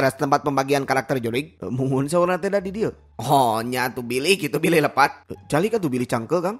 ras tempat pembagian karakter jolik Mungun seorang tidak di dia Oh nyatu bilik gitu bilik lepat Cali tuh bilik cangkel kang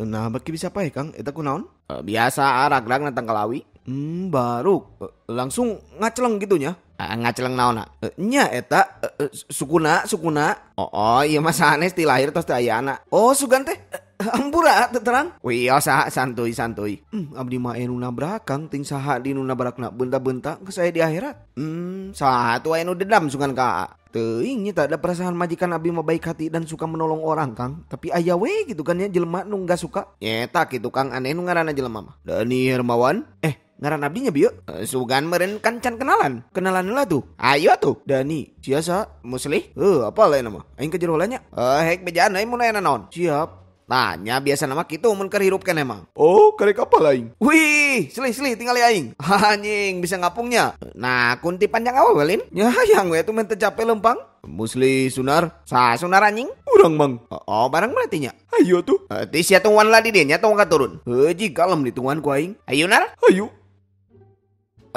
Nah bagi bisa apa ya kang Itu aku naon. Biasa arak-arak nantang kalawi Hmm baru Langsung ngaceleng gitunya ngaceleng naon nak? nya eta sukuna sukuna oh, oh iya mas anes ti lahir terus ti anak oh sugan teh Ampura terang wih ya, saha santuy santuy hmm, Abdi mah enu nabrakang ting saha di nu nabrakna benta-benta ke saya di akhirat Hmm saha tuh enu sungkan sungan ka Teuing tak ada perasaan majikan abdi mah baik hati dan suka menolong orang Kang Tapi ayah we gitu kan ya jelema nu gak suka Nyeta ya, gitu Kang aneh nu ngaranna jelema mah Dani Hermawan Eh ngaran abdinya biyo, uh, eh, sugan meren kan kenalan kenalan lah tuh ayo tuh Dani siasa muslih eh uh, apa lain mah aing kejar jero uh, eh, hek bejaan aing mulai naon siap Tanya biasa nama kita umum kerhirup kan emang. Oh, karek apa lain? Wih, seli seli tinggal ya aing. Anjing, bisa ngapungnya. Nah, kunti panjang awal balin? Ya, yang we tuh mente capek lempang. Musli Sunar, sa Sunar anjing? Urang mang. Oh, oh barang berarti Ayo tuh. Uh, Ti tungguan lah di dia nya tong turun. Haji kalem di tungguan ku aing. Ayo nar. Ayo.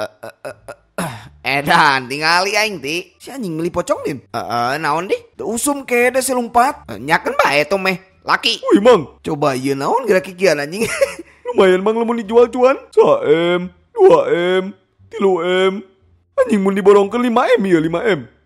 eh uh, uh, uh. Edan, aing ti. Si anjing ngeli pocong din. Heeh, uh, eh, uh, naon deh. Usum kede si lompat. Uh, nyaken bae tuh meh laki Wih mang Coba iya naon gerak kikian anjing Lumayan mang lemun dijual cuan 1M 2M 3M Anjing mun diborong ke 5M ya 5M